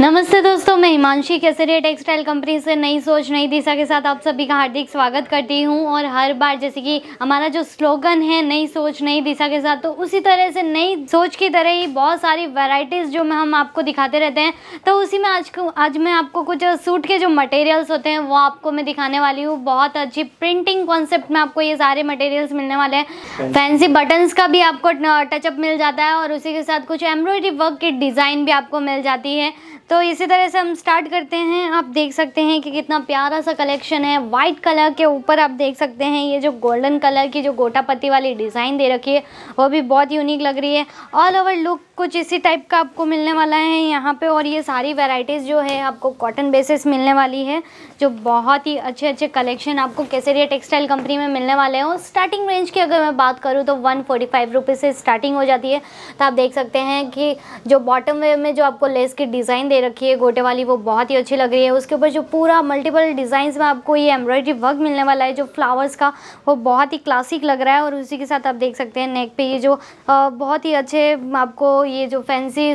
नमस्ते दोस्तों मैं हिमांशी केसरिया टेक्सटाइल कंपनी से नई सोच नई दिशा के साथ आप सभी का हार्दिक स्वागत करती हूं और हर बार जैसे कि हमारा जो स्लोगन है नई सोच नई दिशा के साथ तो उसी तरह से नई सोच की तरह ही बहुत सारी वैरायटीज़ जो हम आपको दिखाते रहते हैं तो उसी में आज आज मैं आपको कुछ सूट के जो मटेरियल्स होते हैं वो आपको मैं दिखाने वाली हूँ बहुत अच्छी प्रिंटिंग कॉन्सेप्ट में आपको ये सारे मटेरियल्स मिलने वाले हैं फैंसी बटन्स का भी आपको टचअप मिल जाता है और उसी के साथ कुछ एम्ब्रॉयडरी वर्क की डिज़ाइन भी आपको मिल जाती है तो इसी तरह से हम स्टार्ट करते हैं आप देख सकते हैं कि कितना प्यारा सा कलेक्शन है वाइट कलर के ऊपर आप देख सकते हैं ये जो गोल्डन कलर की जो गोटा पत्ती वाली डिज़ाइन दे रखी है वो भी बहुत यूनिक लग रही है ऑल ओवर लुक कुछ इसी टाइप का आपको मिलने वाला है यहाँ पे और ये सारी वेराइटीज़ जो है आपको कॉटन बेसिस मिलने वाली है जो बहुत ही अच्छे अच्छे कलेक्शन आपको केसरिया टेक्सटाइल कंपनी में मिलने वाले हैं और स्टार्टिंग रेंज की अगर मैं बात करूँ तो वन फोर्टी से स्टार्टिंग हो जाती है तो आप देख सकते हैं कि जो बॉटम वेयर में जो आपको लेस की डिज़ाइन दे रखी है गोटे वाली वो बहुत ही अच्छी लग रही है उसके ऊपर जो पूरा मल्टीपल डिज़ाइंस में आपको ये एम्ब्रॉयडरी वर्क मिलने वाला है जो फ्लावर्स का वो बहुत ही क्लासिक लग रहा है और उसी के साथ आप देख सकते हैं नेक पे ये जो बहुत ही अच्छे आपको ये जो फैंसी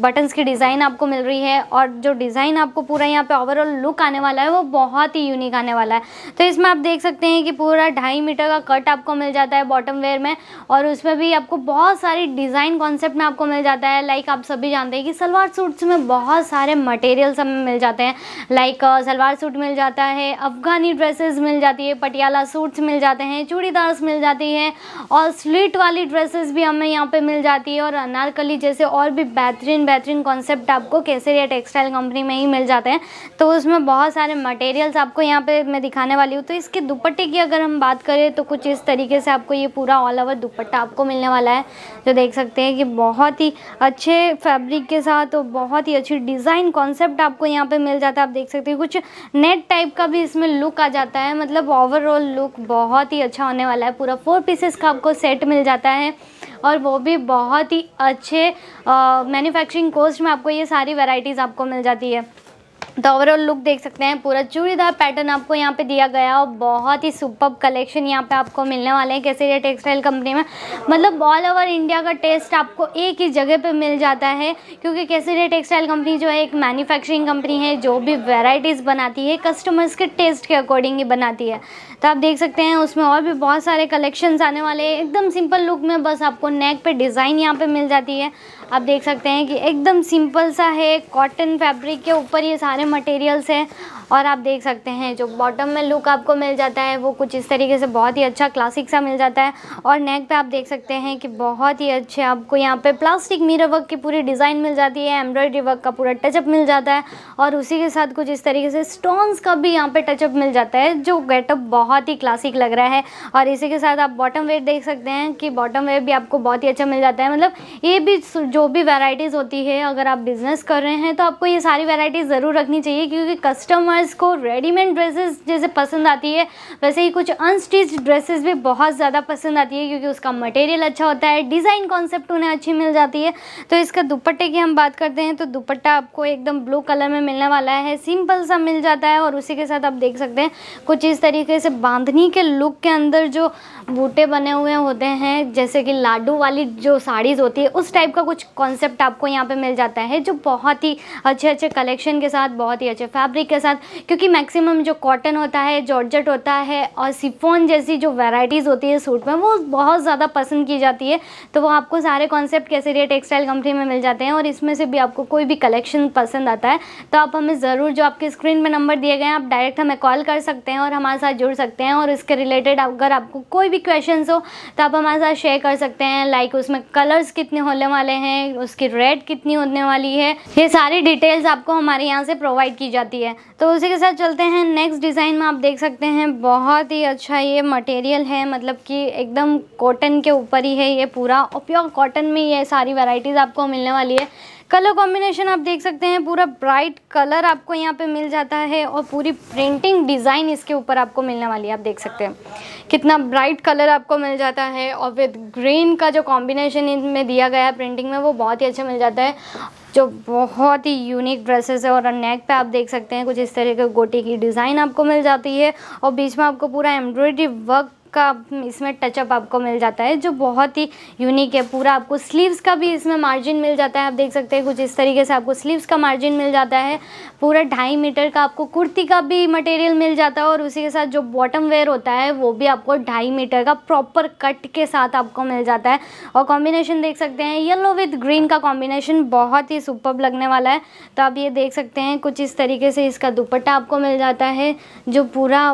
बटन्स की डिज़ाइन आपको मिल रही है और जो डिज़ाइन आपको पूरा यहाँ पे ओवरऑल लुक आने वाला है वो बहुत ही यूनिक आने वाला है तो इसमें आप देख सकते हैं कि पूरा ढाई मीटर का कट आपको मिल जाता है बॉटम वेयर में और उसमें भी आपको बहुत सारी डिज़ाइन कॉन्सेप्ट में आपको मिल जाता है लाइक आप सभी जानते हैं कि सलवार सूट्स में बहुत बहुत सारे मटेरियल्स हमें मिल जाते हैं लाइक सलवार सूट मिल जाता है अफ़गानी ड्रेसेस मिल जाती है पटियाला सूट्स मिल जाते हैं चूड़ीदार्स मिल जाती है और स्लीट वाली ड्रेसेस भी हमें यहाँ पे मिल जाती है और अनारकली जैसे और भी बेहतरीन बेहतरीन कॉन्सेप्ट आपको केसरिया टेक्सटाइल कंपनी में ही मिल जाते हैं तो उसमें बहुत सारे मटेरियल्स आपको यहाँ पर मैं दिखाने वाली हूँ तो इसके दुपट्टे की अगर हम बात करें तो कुछ इस तरीके से आपको ये पूरा ऑल ओवर दुपट्टा आपको मिलने वाला है जो तो देख सकते हैं कि बहुत ही अच्छे फैब्रिक के साथ और बहुत ही अच्छे कुछ डिज़ाइन कॉन्सेप्ट आपको यहाँ पे मिल जाता है आप देख सकते हैं कुछ नेट टाइप का भी इसमें लुक आ जाता है मतलब ओवरऑल लुक बहुत ही अच्छा होने वाला है पूरा फोर पीसेस का आपको सेट मिल जाता है और वो भी बहुत ही अच्छे मैन्युफैक्चरिंग कोस्ट में आपको ये सारी वेराइटीज़ आपको मिल जाती है तो ओवरऑल लुक देख सकते हैं पूरा चूड़ीदार पैटर्न आपको यहाँ पे दिया गया और बहुत ही सुपर कलेक्शन यहाँ पे आपको मिलने वाले हैं कैसे टेक्सटाइल कंपनी में मतलब ऑल ओवर इंडिया का टेस्ट आपको एक ही जगह पे मिल जाता है क्योंकि कैसे टेक्सटाइल कंपनी जो है एक मैन्युफैक्चरिंग कंपनी है जो भी वेराइटीज़ बनाती है कस्टमर्स के टेस्ट के अकॉर्डिंग ही बनाती है तो आप देख सकते हैं उसमें और भी बहुत सारे कलेक्शंस आने वाले हैं एकदम सिंपल लुक में बस आपको नेक पर डिज़ाइन यहाँ पर मिल जाती है आप देख सकते हैं कि एकदम सिंपल सा है कॉटन फैब्रिक के ऊपर ये सारे मटेरियल्स हैं और आप देख सकते हैं जो बॉटम में लुक आपको मिल जाता है वो कुछ इस तरीके से बहुत ही अच्छा क्लासिक सा मिल जाता है और नेक पे आप देख सकते हैं कि बहुत ही अच्छे आपको यहाँ पे प्लास्टिक मीर वर्क की पूरी डिज़ाइन मिल जाती है एम्ब्रॉयडरी वर्क का पूरा टचअप मिल जाता है और उसी के साथ कुछ इस तरीके से स्टोन्स का भी यहाँ पर टचअप मिल जाता है जो गेटअप बहुत ही क्लासिक लग रहा है और इसी के साथ आप बॉटम वेयर देख सकते हैं कि बॉटम वेयर भी आपको बहुत ही अच्छा मिल जाता है मतलब ये भी जो भी वैरायटीज़ होती है अगर आप बिज़नेस कर रहे हैं तो आपको ये सारी वैरायटीज़ ज़रूर रखनी चाहिए क्योंकि कस्टमर्स को रेडीमेड ड्रेसेस जैसे पसंद आती है वैसे ही कुछ अनस्टिच ड्रेसेस भी बहुत ज़्यादा पसंद आती है क्योंकि उसका मटेरियल अच्छा होता है डिज़ाइन कॉन्सेप्ट उन्हें अच्छी मिल जाती है तो इसका दुपट्टे की हम बात करते हैं तो दुपट्टा आपको एकदम ब्लू कलर में मिलने वाला है सिंपल सा मिल जाता है और उसी के साथ आप देख सकते हैं कुछ इस तरीके से बांधनी के लुक के अंदर जो बूटे बने हुए होते हैं जैसे कि लाडू वाली जो साड़ीज़ होती है उस टाइप का कुछ कॉन्सेप्ट आपको यहाँ पे मिल जाता है जो बहुत ही अच्छे अच्छे कलेक्शन के साथ बहुत ही अच्छे फैब्रिक के साथ क्योंकि मैक्सिमम जो कॉटन होता है जॉर्जेट होता है और सिफोन जैसी जो वेराइटीज़ होती है सूट में वो बहुत ज़्यादा पसंद की जाती है तो वो आपको सारे कॉन्सेप्ट कैसे कैसेरिया टेक्सटाइल कंपनी में मिल जाते हैं और इसमें से भी आपको कोई भी कलेक्शन पसंद आता है तो आप हमें ज़रूर जो आपके स्क्रीन पर नंबर दिए गए हैं आप डायरेक्ट हमें कॉल कर सकते हैं और हमारे साथ जुड़ सकते हैं और इसके रिलेटेड अगर आपको कोई भी क्वेश्चन हो तो आप हमारे साथ शेयर कर सकते हैं लाइक उसमें कलर्स कितने होने वाले हैं है उसकी रेट कितनी होने वाली है ये सारी डिटेल्स आपको हमारे यहाँ से प्रोवाइड की जाती है तो उसी के साथ चलते हैं नेक्स्ट डिज़ाइन में आप देख सकते हैं बहुत ही अच्छा ये मटेरियल है मतलब कि एकदम कॉटन के ऊपर ही है ये पूरा और प्योर कॉटन में ये सारी वेराइटीज़ आपको मिलने वाली है कलर कॉम्बिनेशन आप देख सकते हैं पूरा ब्राइट कलर आपको यहाँ पे मिल जाता है और पूरी प्रिंटिंग डिज़ाइन इसके ऊपर आपको मिलने वाली है आप देख सकते हैं कितना ब्राइट कलर आपको मिल जाता है और विद ग्रीन का जो कॉम्बिनेशन इनमें दिया गया है प्रिंटिंग में वो बहुत ही अच्छा मिल जाता है जो बहुत ही यूनिक ड्रेसेस है और नेक पे आप देख सकते हैं कुछ इस तरह के गोटी की डिज़ाइन आपको मिल जाती है और बीच में आपको पूरा एम्ब्रॉयडरी वर्क का इसमें टचअप आपको मिल जाता है जो बहुत ही यूनिक है पूरा आपको स्लीव्स का भी इसमें मार्जिन मिल जाता है आप देख सकते हैं कुछ इस तरीके से आपको स्लीव्स का मार्जिन मिल जाता है पूरा ढाई मीटर का आपको कुर्ती का भी मटेरियल मिल जाता है और उसी के साथ जो बॉटम वेयर होता है वो भी आपको ढाई मीटर का प्रॉपर कट के साथ आपको मिल जाता है और कॉम्बिनेशन देख सकते हैं येलो विथ ग्रीन का कॉम्बिनेशन बहुत ही सुपर लगने वाला है तो आप ये देख सकते हैं कुछ इस तरीके से इसका दुपट्टा आपको मिल जाता है जो पूरा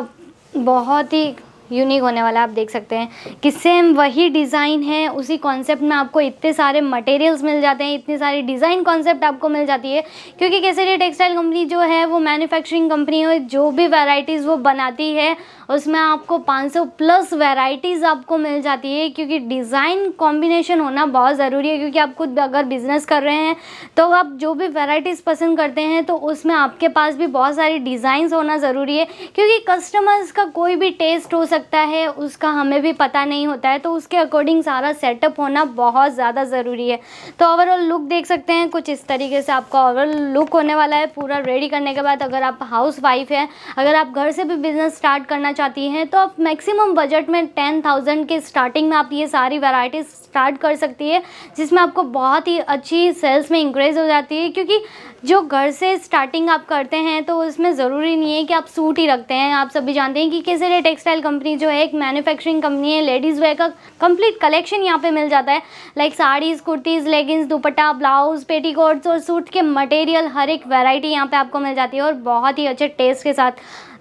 बहुत ही यूनिक होने वाला आप देख सकते हैं कि सेम वही डिज़ाइन है उसी कॉन्सेप्ट में आपको इतने सारे मटेरियल्स मिल जाते हैं इतनी सारी डिज़ाइन कॉन्सेप्ट आपको मिल जाती है क्योंकि ये टेक्सटाइल कंपनी जो है वो मैन्युफैक्चरिंग कंपनी है जो भी वैराइटीज़ वो बनाती है उसमें आपको 500 प्लस वेराइटीज़ आपको मिल जाती है क्योंकि डिज़ाइन कॉम्बिनेशन होना बहुत ज़रूरी है क्योंकि आप खुद अगर बिज़नेस कर रहे हैं तो आप जो भी वेराइटीज़ पसंद करते हैं तो उसमें आपके पास भी बहुत सारी डिज़ाइंस होना ज़रूरी है क्योंकि कस्टमर्स का कोई भी टेस्ट हो सकता है उसका हमें भी पता नहीं होता है तो उसके अकॉर्डिंग सारा सेटअप होना बहुत ज़्यादा ज़रूरी है तो ओवरऑल लुक देख सकते हैं कुछ इस तरीके से आपका ओवरऑल लुक होने वाला है पूरा रेडी करने के बाद अगर आप हाउस वाइफ हैं अगर आप घर से भी बिज़नेस स्टार्ट करना चाहती हैं तो आप मैक्सिमम बजट में टेन थाउजेंड के स्टार्टिंग में आप ये सारी वैरायटीज़ स्टार्ट कर सकती है जिसमें आपको बहुत ही अच्छी सेल्स में इंक्रेज़ हो जाती है क्योंकि जो घर से स्टार्टिंग आप करते हैं तो उसमें ज़रूरी नहीं है कि आप सूट ही रखते हैं आप सभी जानते हैं कि भी टेक्सटाइल कंपनी जो है एक मैन्युफैक्चरिंग कंपनी है लेडीज़ वेयर का कंप्लीट कलेक्शन यहाँ पे मिल जाता है like saris kurtis leggings dupatta blouse पेटी और सूट के मटेरियल हर एक वेराइटी यहाँ पर आपको मिल जाती है और बहुत ही अच्छे टेस्ट के साथ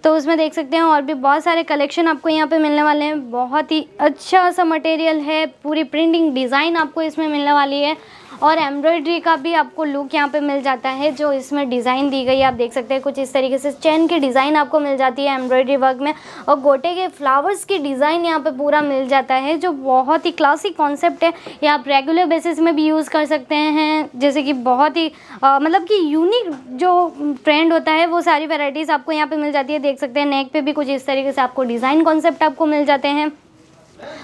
तो उसमें देख सकते हैं और भी बहुत सारे कलेक्शन आपको यहाँ पे मिलने वाले हैं बहुत ही अच्छा सा मटेरियल है पूरी प्रिंटिंग डिज़ाइन आपको इसमें मिलने वाली है और एम्ब्रॉयड्री का भी आपको लुक यहाँ पे मिल जाता है जो इसमें डिज़ाइन दी गई आप देख सकते हैं कुछ इस तरीके से चैन की डिज़ाइन आपको मिल जाती है एम्ब्रॉयड्री वर्क में और गोटे के फ्लावर्स की डिज़ाइन यहाँ पे पूरा मिल जाता है जो बहुत ही क्लासिक कॉन्सेप्ट है ये आप रेगुलर बेसिस में भी यूज़ कर सकते हैं जैसे कि बहुत ही आ, मतलब कि यूनिक जो ट्रेंड होता है वो सारी वेराइटीज़ आपको यहाँ पर मिल जाती है देख सकते हैं नेक पर भी कुछ इस तरीके से आपको डिज़ाइन कॉन्सेप्ट आपको मिल जाते हैं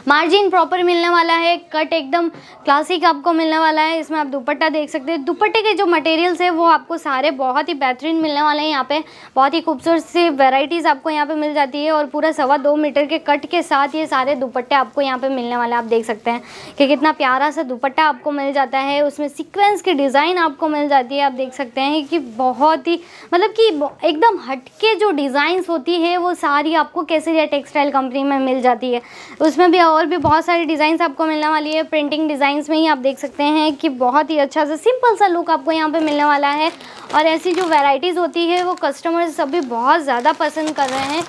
मार्जिन प्रॉपर मिलने वाला है कट एकदम क्लासिक आपको मिलने वाला है इसमें आप दुपट्टा देख सकते हैं दुपट्टे के जो मटेरियल्स हैं वो आपको सारे बहुत ही बेहतरीन मिलने वाले हैं यहाँ पे बहुत ही खूबसूरत सी वेराइटीज़ आपको यहाँ पे मिल जाती है और पूरा सवा दो मीटर के कट के साथ ये सारे दुपट्टे आपको यहाँ पर मिलने वाले आप देख सकते हैं कि कितना प्यारा सा दुपट्टा आपको मिल जाता है उसमें सिक्वेंस की डिज़ाइन आपको मिल जाती है आप देख सकते हैं कि बहुत ही मतलब कि एकदम हटके जो डिज़ाइंस होती है वो सारी आपको कैसे टेक्सटाइल कंपनी में मिल जाती है उसमें इसमें भी और भी बहुत सारी डिज़ाइंस आपको मिलने वाली है प्रिंटिंग डिज़ाइंस में ही आप देख सकते हैं कि बहुत ही अच्छा सा सिंपल सा लुक आपको यहाँ पे मिलने वाला है और ऐसी जो वेराइटीज़ होती है वो कस्टमर सभी बहुत ज़्यादा पसंद कर रहे हैं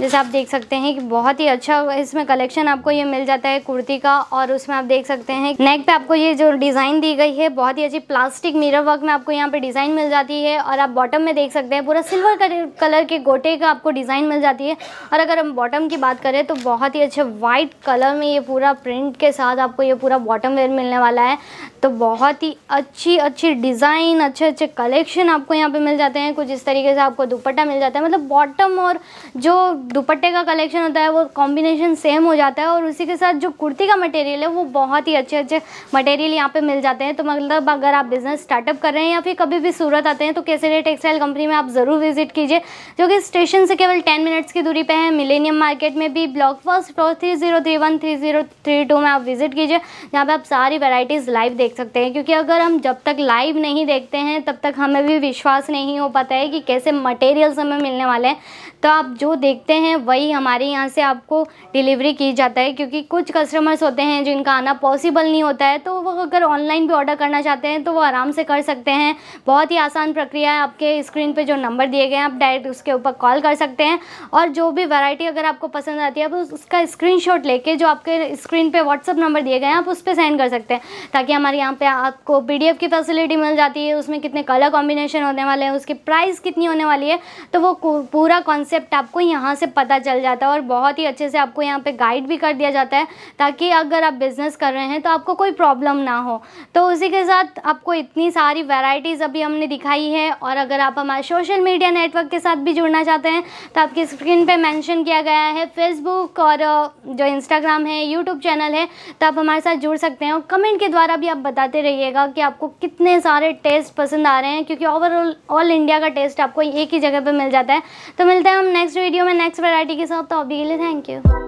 जैसे आप देख सकते हैं कि बहुत ही अच्छा इसमें कलेक्शन आपको ये मिल जाता है कुर्ती का और उसमें आप देख सकते हैं नेक पे आपको ये जो डिज़ाइन दी गई है बहुत ही अच्छी प्लास्टिक मिरर वर्क में आपको यहाँ पे डिज़ाइन मिल जाती है और आप बॉटम में देख सकते हैं पूरा सिल्वर कलर के गोटे का आपको डिज़ाइन मिल जाती है और अगर हम बॉटम की बात करें तो बहुत ही अच्छे वाइट कलर में ये पूरा प्रिंट के साथ आपको ये पूरा बॉटम वेयर मिलने वाला है तो बहुत ही अच्छी अच्छी डिज़ाइन अच्छे अच्छे कलेक्शन आपको यहाँ पे मिल जाते हैं कुछ इस तरीके से आपको दुपट्टा मिल जाता है मतलब बॉटम और जो दुपट्टे का कलेक्शन होता है वो कॉम्बिनेशन सेम हो जाता है और उसी के साथ जो कुर्ती का मटेरियल है वो बहुत ही अच्छे अच्छे मटेरियल यहाँ पे मिल जाते हैं तो मतलब अगर आप बिज़नेस स्टार्टअप कर रहे हैं या फिर कभी भी सूरत आते हैं तो केसरिया टेक्सटाइल कंपनी में आप ज़रूर विजिट कीजिए जो कि स्टेशन से केवल टेन मिनट्स की दूरी पर है मिलेनियम मार्केट में भी block first floor three zero three one three zero three two में आप विजिट कीजिए यहाँ पर आप सारी वेराइटीज़ लाइव देख सकते हैं क्योंकि अगर हम जब तक लाइव नहीं देखते हैं तब तक हमें भी विश्वास नहीं हो पाता है कि कैसे मटेरियल्स हमें मिलने वाले हैं तो आप जो देखते हैं वही हमारे यहाँ से आपको डिलीवरी की जाता है क्योंकि कुछ कस्टमर्स होते हैं जिनका आना पॉसिबल नहीं होता है तो वो अगर ऑनलाइन भी ऑर्डर करना चाहते हैं तो वो आराम से कर सकते हैं बहुत ही आसान प्रक्रिया है आपके स्क्रीन पर जो नंबर दिए गए हैं आप डायरेक्ट उसके ऊपर कॉल कर सकते हैं और जो भी वैरायटी अगर आपको पसंद आती है आप उसका स्क्रीनशॉट लेके जो आपके स्क्रीन पे व्हाट्सअप नंबर दिए गए हैं आप उस पर सेंड कर सकते हैं ताकि हमारे यहाँ पे आपको पीडीएफ की फैसिलिटी मिल जाती है उसमें कितने कलर कॉम्बिनेशन होने वाले हैं उसकी प्राइस कितनी होने वाली है तो वो पूरा कॉन्सेप्ट आपको यहाँ से से पता चल जाता है और बहुत ही अच्छे से आपको यहाँ पे गाइड भी कर दिया जाता है ताकि अगर आप बिज़नेस कर रहे हैं तो आपको कोई प्रॉब्लम ना हो तो उसी के साथ आपको इतनी सारी वेराइटीज़ अभी हमने दिखाई है और अगर आप हमारे सोशल मीडिया नेटवर्क के साथ भी जुड़ना चाहते हैं तो आपकी स्क्रीन पर मैंशन किया गया है फेसबुक और जो इंस्टाग्राम है यूट्यूब चैनल है तो आप हमारे साथ जुड़ सकते हैं और कमेंट के द्वारा भी आप बताते रहिएगा कि आपको कितने सारे टेस्ट पसंद आ रहे हैं क्योंकि ओवरऑल ऑल इंडिया का टेस्ट आपको एक ही जगह पर मिल जाता है तो मिलते हैं हम नेक्स्ट वीडियो में नेक्स्ट नेक्स्ट वैरायटी के साथ तो अभी के लिए थैंक यू